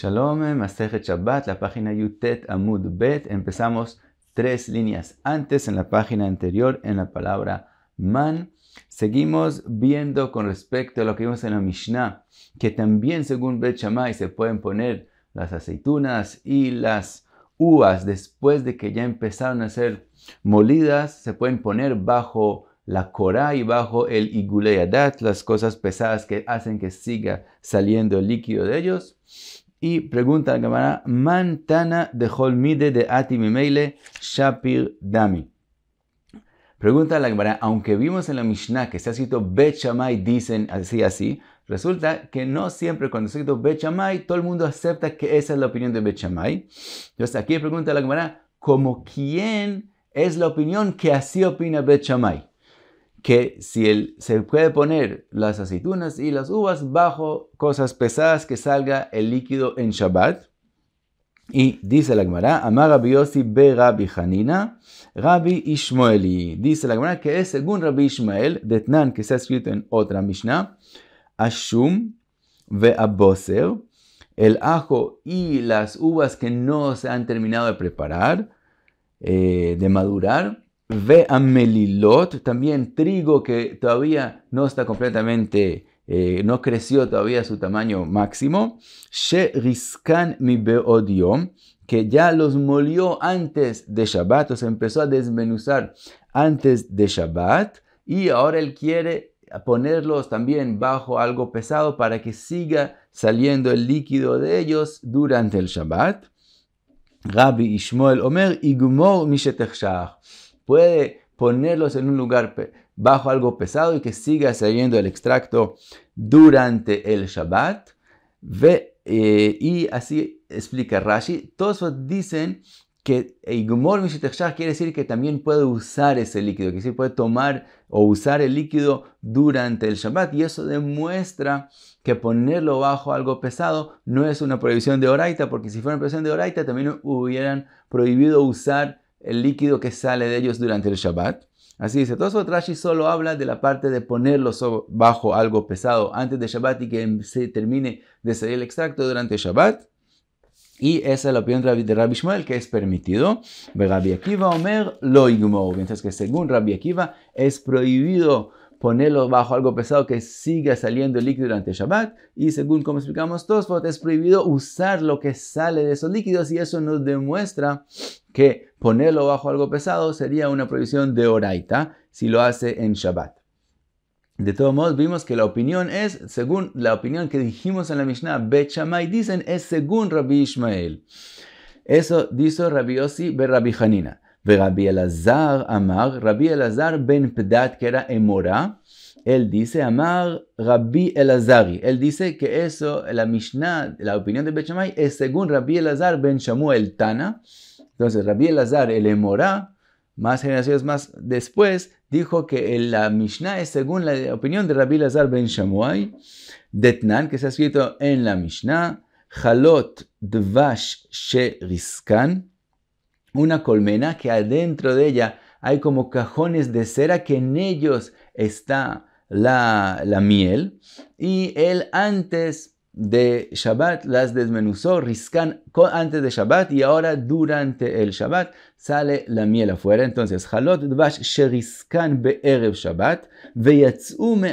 Shalom, Masejet Shabbat, la página Yutet Amud Bet. Empezamos tres líneas antes en la página anterior en la palabra man. Seguimos viendo con respecto a lo que vimos en la Mishnah, que también según Bet Shammai se pueden poner las aceitunas y las uvas después de que ya empezaron a ser molidas, se pueden poner bajo la Corá y bajo el Iguleyadat, las cosas pesadas que hacen que siga saliendo el líquido de ellos. Y pregunta la cámara, Mantana de Holmide de Ati Shapir Dami. Pregunta la cámara, aunque vimos en la Mishnah que se ha escrito bechamai dicen así, así, resulta que no siempre cuando se ha escrito todo el mundo acepta que esa es la opinión de bechamai. Entonces aquí pregunta la cámara, ¿cómo quién es la opinión que así opina bechamai? que si él se puede poner las aceitunas y las uvas bajo cosas pesadas que salga el líquido en Shabbat. Y dice la Gemara, Amar Rabbi Yossi be Rabbi Hanina, Rabbi Ishmaeli. Dice la Gemara que es según Rabbi Ishmael, de Tnan, que ha escrito en otra Mishnah, Ashum ve Aboser, el ajo y las uvas que no se han terminado de preparar, eh, de madurar, Ve a también trigo que todavía no está completamente, eh, no creció todavía su tamaño máximo. She riskan mi beodiom, que ya los molió antes de Shabbat, o se empezó a desmenuzar antes de Shabbat, y ahora él quiere ponerlos también bajo algo pesado para que siga saliendo el líquido de ellos durante el Shabbat. Rabbi Ishmael Omer, Igmor Mishetechshach puede ponerlos en un lugar bajo algo pesado y que siga saliendo el extracto durante el Shabbat. Ve, eh, y así explica Rashi. Todos dicen que Igmor Mishitechshah quiere decir que también puede usar ese líquido, que sí puede tomar o usar el líquido durante el Shabbat. Y eso demuestra que ponerlo bajo algo pesado no es una prohibición de Oraita, porque si fuera una prohibición de Oraita también hubieran prohibido usar el líquido que sale de ellos durante el Shabbat. Así dice, Tosfot Rashi solo habla de la parte de ponerlos bajo algo pesado antes de Shabbat y que em, se termine de salir el extracto durante el Shabbat. Y esa es la opinión de Rabbi Shmuel, que es permitido. Rabbi Akiva Omer lo Mientras que según Rabbi Akiva es prohibido ponerlo bajo algo pesado que siga saliendo el líquido durante el Shabbat. Y según como explicamos Tosfot, es prohibido usar lo que sale de esos líquidos y eso nos demuestra que ponerlo bajo algo pesado sería una prohibición de oraita si lo hace en Shabbat. De todos modos, vimos que la opinión es, según la opinión que dijimos en la Mishnah, Bet dicen es según Rabbi Ishmael. Eso dijo Rabbi Yossi ben Rabbi Hanina. Rabbi Elazar Amar, Rabbi Elazar ben Pedat, que era Emora, él dice, Amar Rabbi Elazari. Él dice que eso, la Mishnah, la opinión de Bet es según Rabbi Elazar ben Shamuel Tana. Entonces, Rabbi Elazar, el Emorá, más generaciones más después, dijo que la Mishnah es según la opinión de Rabbi Elazar ben Shamuai, Detnan, que se ha escrito en la Mishnah, Halot Dvash una colmena que adentro de ella hay como cajones de cera que en ellos está la, la miel. Y él antes de Shabbat las desmenuzó riscan antes de Shabbat y ahora durante el Shabbat sale la miel afuera. Entonces, Halot Dvash Sheriskan Be'erev Shabbat,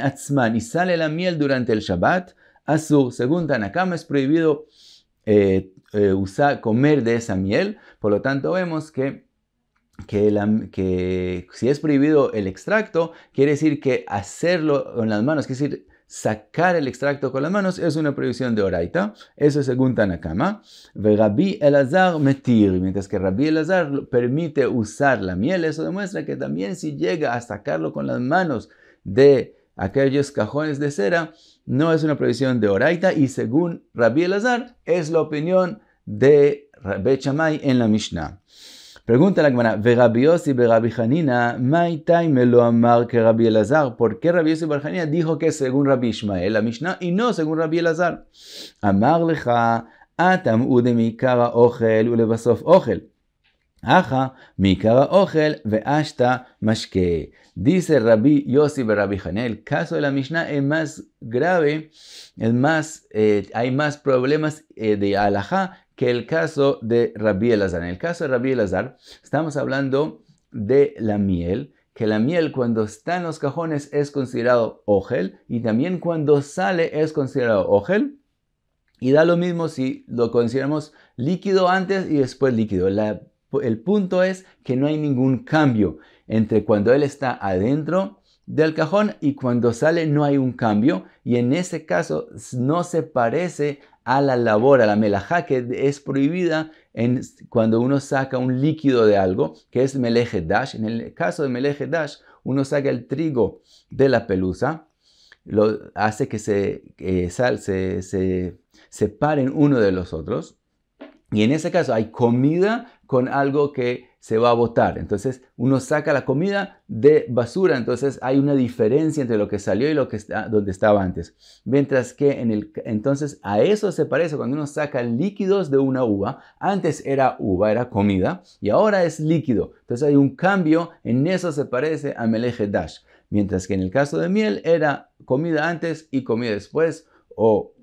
atzman y sale la miel durante el Shabbat. su segunda Tanakama, es prohibido eh, eh, usar, comer de esa miel. Por lo tanto, vemos que si es prohibido el extracto, quiere decir que hacerlo con las manos, quiere decir sacar el extracto con las manos es una prohibición de Oraita. Eso es según Tanakama. Rabbi Elazar metir, mientras que Rabbi Elazar permite usar la miel. Eso demuestra que también si llega a sacarlo con las manos de aquellos cajones de cera, no es una prohibición de Oraita. Y según Rabbi Elazar, es la opinión de Chamay en la Mishnah. Pregunta la Gemara, ve Rabbi Yossi, ve Rabbi Hanina, Maitai me lo amar que Rabbi Elazar. ¿Por qué Rabbi Yossi Hanina dijo que según Rabbi Ishmael, la Mishnah, y no según Rabbi Elazar? Amar lecha, atam mi cara ochel, basof ochel. Aja, mikara ochel, ashta mashke. Dice Rabbi Yossi Rabbi Hanel, el caso de la Mishnah es más grave, es más, eh, hay más problemas eh, de alaja que el caso de Rabbi Elazar. En el caso de Rabbi Elazar, estamos hablando de la miel, que la miel cuando está en los cajones es considerado ojel y también cuando sale es considerado ojel. Y da lo mismo si lo consideramos líquido antes y después líquido. el punto es que no hay ningún cambio entre cuando él está adentro del cajón y cuando sale no hay un cambio y en ese caso no se parece a la labor, a la melajá, que es prohibida cuando uno saca un líquido de algo, que es meleje dash. En el caso de meleje dash, uno saca el trigo de la pelusa, lo hace que se, se separen uno de los otros. Y en ese caso hay comida con algo que se va a botar. Entonces uno saca la comida de basura, entonces hay una diferencia entre lo que salió y lo que está donde estaba antes. Mientras que en el entonces a eso se parece cuando uno saca líquidos de una uva, antes era uva, era comida y ahora es líquido. Entonces hay un cambio, en eso se parece a Meleje Dash. Mientras que en el caso de miel era comida antes y comida después o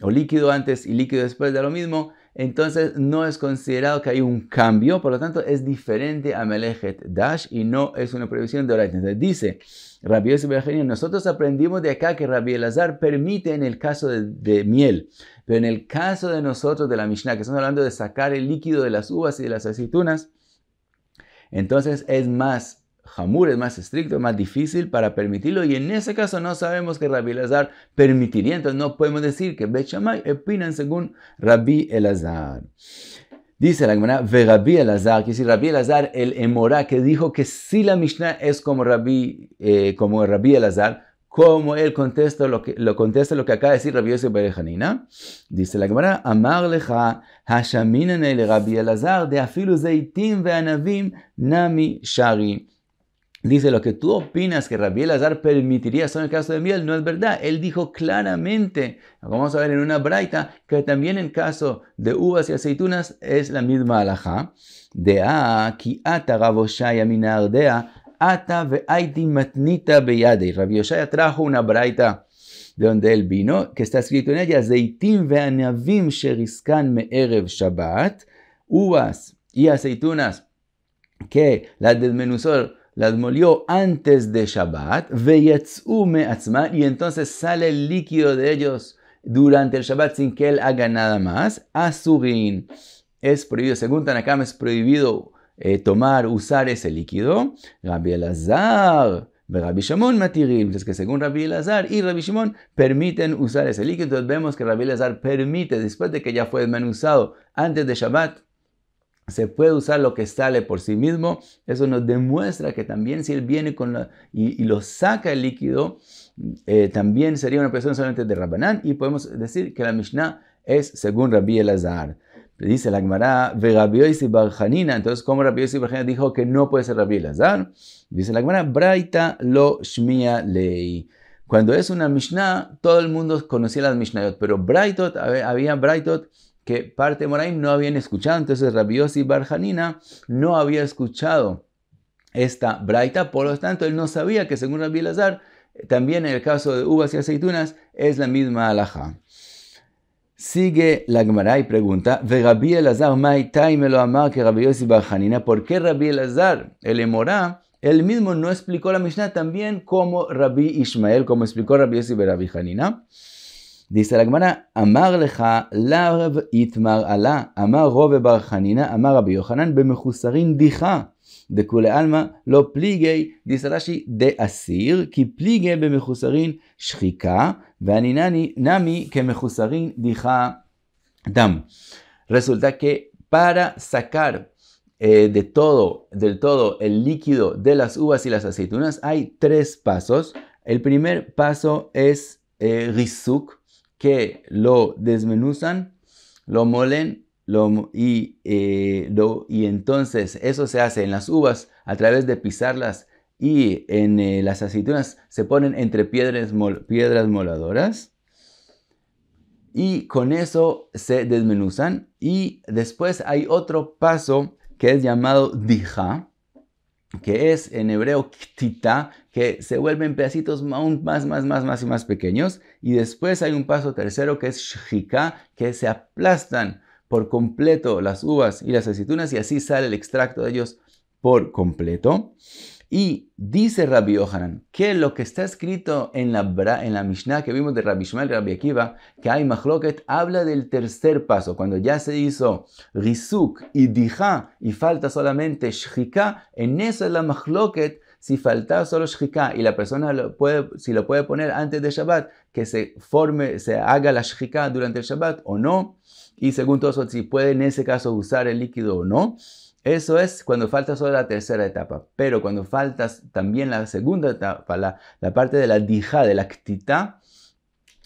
o líquido antes y líquido después de lo mismo entonces no es considerado que hay un cambio, por lo tanto es diferente a Melejet Dash y no es una prohibición de oraita. Entonces dice Rabbi Yosef nosotros aprendimos de acá que Rabbi Elazar permite en el caso de, de, miel, pero en el caso de nosotros de la Mishnah, que estamos hablando de sacar el líquido de las uvas y de las aceitunas, entonces es más Hamur es más estricto, más difícil para permitirlo y en ese caso no sabemos que Rabbi Elazar permitiría, entonces no podemos decir que bechamai opinan según Rabbi Elazar. Dice la Gemara, ve Rabbi Elazar, que es? Rabbi Elazar el Emorá que dijo que si la Mishnah es como Rabbi, eh, como Elazar, como él contesta lo que, lo contesta lo que acaba de decir Rabbi Yosef Berejanina, dice la Gemara, Amar lecha hashaminane el Rabbi Elazar de afilu zeitim ve'anavim nami shari. Dice, lo que tú opinas que Rabbi Azar permitiría son el caso de miel, no es verdad. Él dijo claramente, vamos a ver en una braita, que también en caso de uvas y aceitunas es la misma alajá. De a, ki ata ata ve'aiti matnita beyade. Rabbi trajo una braita de donde él vino, que está escrito en ella, zeitim ve'anavim sheriskan erev shabbat, uvas y aceitunas que las desmenuzó las molió antes de Shabbat, y entonces sale el líquido de ellos durante el Shabbat sin que él haga nada más, azurin. Es prohibido, según Tanakam, es prohibido eh, tomar, usar ese líquido. Rabbi Elazar, Rabbi Shimon Matirim, es que según Rabbi Elazar y Rabbi Shimon permiten usar ese líquido. Entonces vemos que Rabbi Elazar permite, después de que ya fue desmenuzado antes de Shabbat, se puede usar lo que sale por sí mismo. Eso nos demuestra que también si él viene con y, lo saca el líquido, eh, también sería una persona solamente de Rabbanán y podemos decir que la Mishnah es según Rabbi Elazar. Dice la Gemara, Entonces, como Rabbi Yossi dijo que no puede ser Rabbi Elazar? Dice la Gemara, Braita lo Shmia Lei. Cuando es una Mishnah, todo el mundo conocía las Mishnayot, pero Braitot, había Braitot que parte de Moraim no habían escuchado. Entonces Rabbi Yossi Barjanina no había escuchado esta braita, por lo tanto él no sabía que según Rabbi Lazar, también en el caso de uvas y aceitunas es la misma alhaja. Sigue la Gemara y pregunta, Elazar me lo amar que Barjanina? ¿Por qué Rabbi Elazar, el Emorá, él mismo no explicó la Mishnah también como Rabbi Ishmael, como explicó Rabbi Yossi Barjanina? Dice la Gemara, Amar leja, larv itmar ala, Amar robe bar Hanina, Amar Rabbi Yohanan, bemejusarin dija. De kule alma, lo pligue dice Rashi, de asir, ki plige bemehusarin shrika, vaninani nami que mehusarin dija dam. Resulta que para sacar eh, de todo, del todo el líquido de las uvas y las aceitunas, hay tres pasos. El primer paso es eh, risuk que lo desmenuzan, lo molen eh, lo, y, entonces eso se hace en las uvas a través de pisarlas y en eh, las aceitunas se ponen entre piedras, piedras moladoras y con eso se desmenuzan y después hay otro paso que es llamado dija que es en hebreo ktita, que se vuelven pedacitos aún más, más, más, más y más pequeños. Y después hay un paso tercero que es shika, que se aplastan por completo las uvas y las aceitunas y así sale el extracto de ellos por completo. Y dice Rabbi Yohanan que lo que está escrito en la, en la Mishnah que vimos de Rabbi y Rabbi Akiva, que hay machloket habla del tercer paso, cuando ya se hizo Rizuk y Dija y falta solamente Shchika, en eso es la machloket si falta solo Shchika y la persona lo puede, si lo puede poner antes de Shabbat, que se forme, se haga la Shchika durante el Shabbat o no, y según todo si puede en ese caso usar el líquido o no. Eso es cuando falta solo la tercera etapa. Pero cuando faltas también la segunda etapa, la, parte de la dija, de la ktita,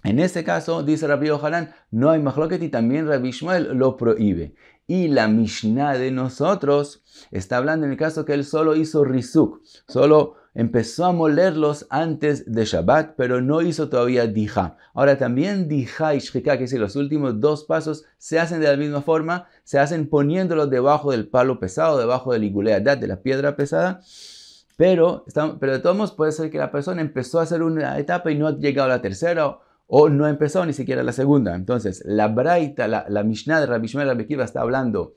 en ese caso, dice Rabbi Ojalán, no hay mahloket y también Rabbi Ishmael lo prohíbe. Y la Mishnah de nosotros está hablando en el caso que él solo hizo rizuk, solo empezó a molerlos antes de Shabbat, pero no hizo todavía dija. Ahora también dija y shikah, que es los últimos dos pasos, se hacen de la misma forma, se hacen poniéndolos debajo del palo pesado, debajo del iguleadat, de la piedra pesada. Pero, pero de todos modos puede ser que la persona empezó a hacer una etapa y no ha llegado a la tercera o no empezó ni siquiera la segunda. Entonces, la Braita, la, Mishnah de Rabbi de la Kiva está hablando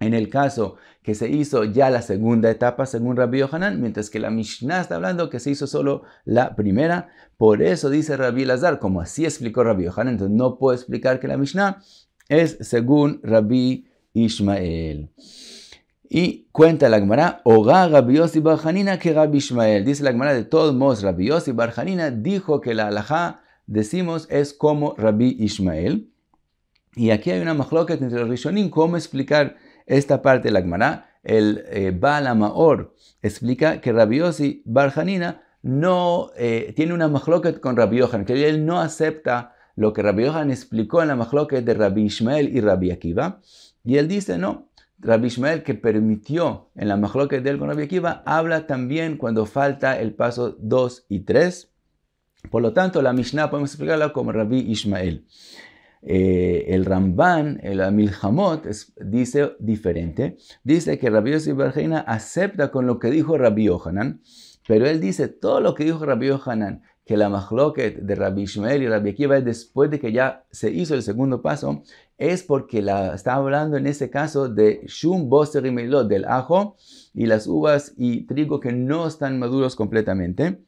en el caso que se hizo ya la segunda etapa según Rabbi Yohanan, mientras que la Mishnah está hablando que se hizo solo la primera. Por eso dice Rabbi Lazar, como así explicó Rabbi Yohanan, entonces no puedo explicar que la Mishnah es según Rabbi Ishmael. Y cuenta la Gemara, Oga Rabbi Yossi Barjanina que Rabbi Ishmael. Dice la Gemara, de todos modos, Rabbi Yossi Barjanina dijo que la halajá, decimos, es como Rabbi Ishmael. Y aquí hay una machloket entre los Rishonim, cómo explicar esta parte de la Gemara, el eh, Baal Balamaor explica que Rabiosi Barjanina no eh, tiene una machloket con Rabbi Yohan, que él no acepta lo que Rabbi Yohan explicó en la machloket de Rabbi Ishmael y Rabbi Akiva. Y él dice, no, Rabbi Ishmael que permitió en la machloket de él con Rabbi Akiva, habla también cuando falta el paso 2 y 3. Por lo tanto, la Mishnah podemos explicarla como Rabbi Ishmael. Eh, el Ramban, el Amil Hamot dice diferente. Dice que Rabbi Yosef acepta con lo que dijo Rabbi Yohanan, pero él dice todo lo que dijo Rabbi Yohanan, que la Mahloket de Rabbi Ishmael y Rabbi Akiva después de que ya se hizo el segundo paso, es porque la, está hablando en este caso de Shum Boser y Melot, del ajo y las uvas y trigo que no están maduros completamente.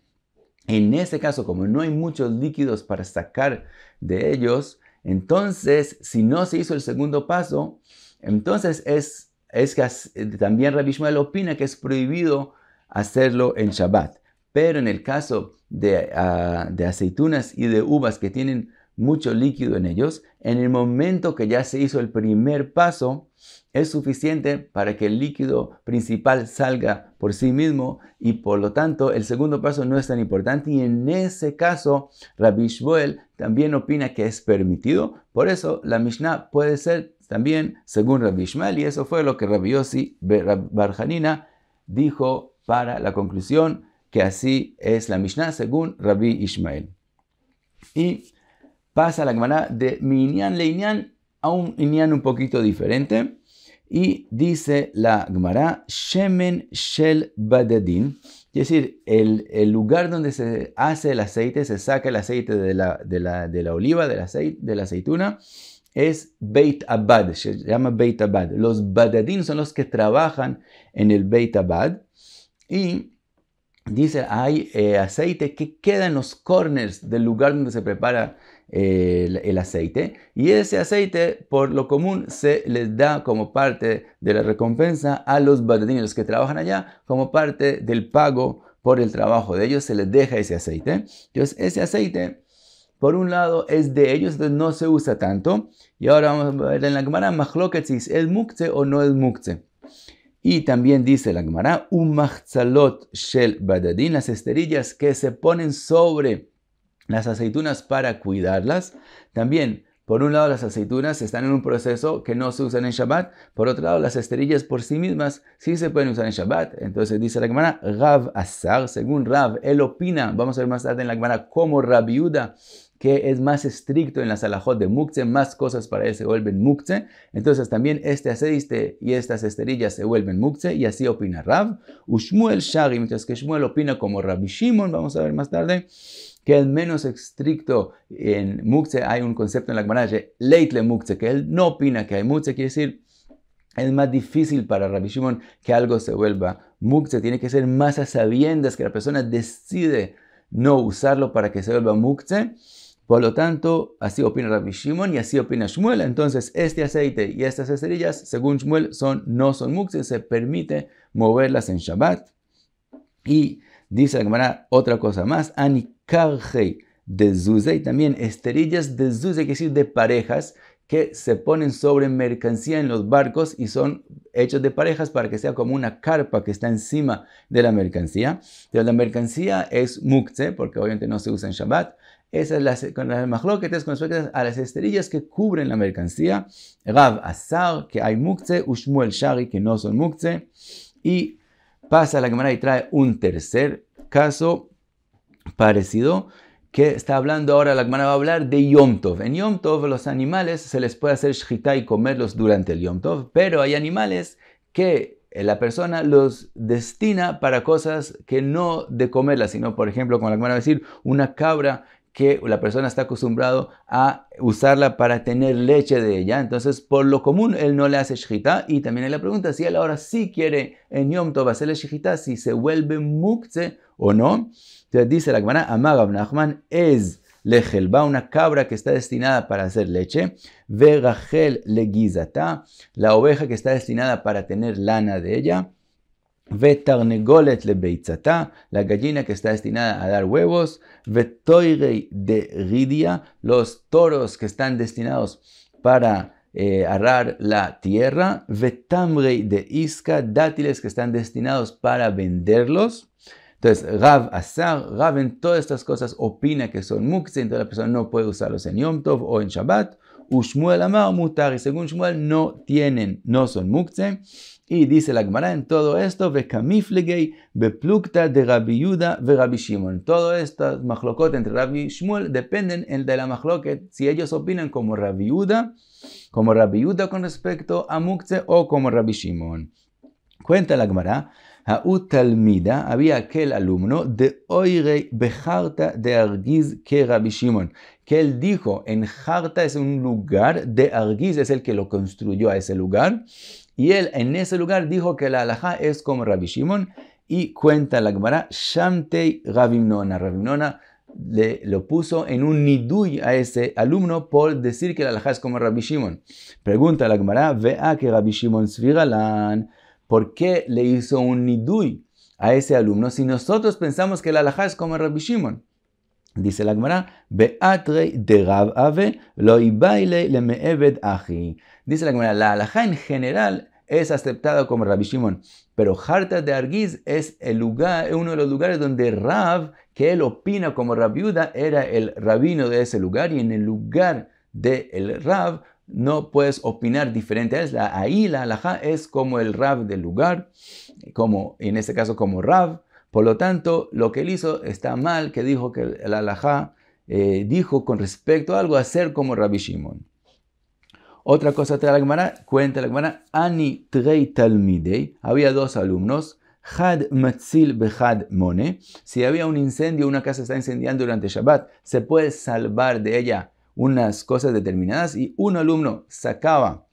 En este caso, como no hay muchos líquidos para sacar de ellos, entonces, si no se hizo el segundo paso, entonces es, es que eh, también Rabbi opina que es prohibido hacerlo en Shabbat. Pero en el caso de, ah, de aceitunas y de uvas que tienen mucho líquido en ellos, en el momento que ya se hizo el primer paso, es suficiente para que el líquido principal salga por sí mismo y por lo tanto el segundo paso no es tan importante y en ese caso Rabbi Shmuel también opina que es permitido, por eso la Mishnah puede ser también según Rabbi Ishmael y eso fue lo que Rabbi Yossi Barjanina dijo para la conclusión que así es la Mishnah según Rabbi Ishmael. Y pasa la Gemara de le Ñan a un Ñan un poquito diferente. Y dice la Gemara, Shemen Shel Badadin, es decir, el, lugar donde se hace el aceite, se saca el aceite de la, de la, oliva, del la, de la aceituna, es Beit Abad, se llama Beit Abad. Los Badadin son los que trabajan en el Beit Abad. Y dice, hay eh, aceite que queda en los corners del lugar donde se prepara eh, el, aceite. Y ese aceite, por lo común, se les da como parte de la recompensa a los los que trabajan allá, como parte del pago por el trabajo de ellos, se les deja ese aceite. Entonces, ese aceite, por un lado, es de ellos, entonces no se usa tanto. Y ahora vamos a ver en la cámara, ¿Makhloketsis ¿es mukte o no es mukte? Y también dice la Gemara, umachzalot shel badadin, las esterillas que se ponen sobre las aceitunas para cuidarlas. También, por un lado, las aceitunas están en un proceso que no se usan en Shabbat. Por otro lado, las esterillas por sí mismas sí se pueden usar en Shabbat. Entonces dice la Gemara, Rav Asar, según Rav, él opina, vamos a ver más tarde en la Gemara, como Rabiuda que es más estricto en la alajot de mukze, más cosas para él se vuelven mukze. Entonces también este asediste y estas esterillas se vuelven mukze, y así opina Rav. Ushmuel Shari, mientras que Shmuel opina como Rabbi Shimon, vamos a ver más tarde, que es menos estricto en mukze, hay un concepto en la Gemara, leitle mukze, que él no opina que hay mukze, quiere decir es más difícil para Rabbi Shimon que algo se vuelva mukse. Tiene que ser más a sabiendas que la persona decide no usarlo para que se vuelva mukse. Por lo tanto, así opina Rabbi Shimon y así opina Shmuel. Entonces, este aceite y estas esterillas, según Shmuel, son, no son y se permite moverlas en Shabbat. Y dice la Gemara otra cosa más, anikarjei de zuzei, también esterillas de zuzei, que decir de parejas, que se ponen sobre mercancía en los barcos y son hechos de parejas para que sea como una carpa que está encima de la mercancía. Entonces, la mercancía es mukze, porque obviamente no se usa en Shabbat. Esas las, con las con respecto a las esterillas que cubren la mercancía. Rav Asar, que hay mukze, Ushmuel Shari, que no son mukze. Y pasa la cámara y trae un tercer caso parecido que está hablando ahora, la Gemara va a hablar de Yom Tov. En Yom Tov los animales se les puede hacer shchita y comerlos durante el Yom Tov, pero hay animales que eh, la persona los destina para cosas que no de comerlas, sino por ejemplo, como la Gemara va a decir, una cabra que la persona está acostumbrado a usarla para tener leche de ella. Entonces, por lo común, él no le hace shechita. Y también él le pregunta si él ahora sí quiere en Yom Tov hacerle shechita, si se vuelve mukze o no. Entonces dice la Gemara, Amagav Nachman es lejelba, una cabra que está destinada para hacer leche. le legizata, la oveja que está destinada para tener lana de ella vetarnegolet la gallina que está destinada a dar huevos, de ridia, los toros que están destinados para eh, arrar la tierra, vetamrei de iska dátiles que están destinados para venderlos. Entonces, Rav Azar, Rav en todas estas cosas opina que son mukse, entonces la persona no puede usarlos en Yom Tov o en Shabbat. Ushmuel Amar Mutar. Y según Shmuel, no tienen, no son Mukze. Y dice la Gemara en todo esto, ve ve Beplukta de Rabbi Yuda, ve Rabbi Shimon. Todo esto, machlokot entre Rabbi y Shmuel dependen el de la machloket, si ellos opinan como Rabbi Yuda, como Rabbi con respecto a Mukze o como Rabbi Shimon. Cuenta la Gemara, ha utalmida había aquel alumno de oirei Bejarta de Argiz que Rabbi Shimon, que él dijo en Jarta es un lugar, de Argiz es el que lo construyó a ese lugar, y él en ese lugar dijo que la halajá es como Rabbi Shimon, y cuenta la Gemara, Shamtei Rabimnona. Rabimnona le, lo puso en un nidui a ese alumno por decir que la halajá es como Rabbi Shimon. Pregunta la Gemara, vea que Rabbi Shimon ¿por qué le hizo un nidui a ese alumno si nosotros pensamos que la halajá es como Rabbi Shimon? Dice la Gemara, de Ave, baile le Dice la Gemara, la en general es aceptada como Rabbi Shimon, pero Harta de Argiz es el lugar, uno de los lugares donde Rab, que él opina como Rabiuda, era el rabino de ese lugar y en el lugar de el Rab no puedes opinar diferente a él. Ahí la halajá es como el Rab del lugar, como en este caso como Rab por lo tanto, lo que él hizo está mal, que dijo que el alajá eh, dijo con respecto a algo, hacer como Rabbi Shimon. Otra cosa de la Gemara, cuenta la Gemara, Ani Trei Talmidei, había dos alumnos, Had Matzil Behad Mone, si había un incendio, una casa está incendiando durante Shabbat, se puede salvar de ella unas cosas determinadas y un alumno sacaba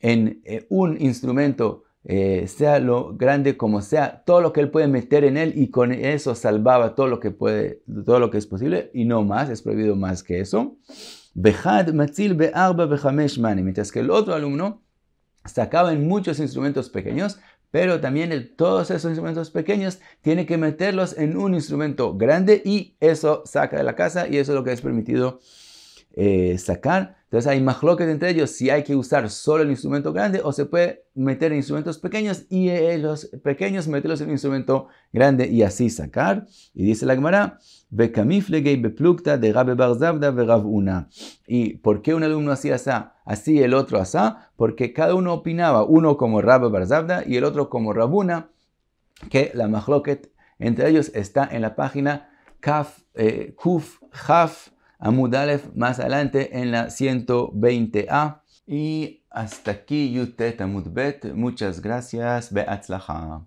en eh, un instrumento eh, sea lo grande como sea, todo lo que él puede meter en él y con eso salvaba todo lo que puede, todo lo que es posible y no más, es prohibido más que eso. Bejad matzil be'arba mani, mientras que el otro alumno sacaba en muchos instrumentos pequeños, pero también todos esos instrumentos pequeños tiene que meterlos en un instrumento grande y eso saca de la casa y eso es lo que es permitido eh, sacar. Entonces hay majloques entre ellos si hay que usar solo el instrumento grande o se puede meter en instrumentos pequeños y los pequeños meterlos en el instrumento grande y así sacar. Y dice la Gemara, beplukta de Barzabda una. ¿Y por qué un alumno hacía asa? Así el otro asa, porque cada uno opinaba, uno como Rabbe Barzabda y el otro como Rabuna, que la majloquet entre ellos está en la página Kaf, eh, Kuf, Haf, Aleph más adelante en la 120A. Y hasta aquí Yutet Amudbet. Muchas gracias. Beatzlacha.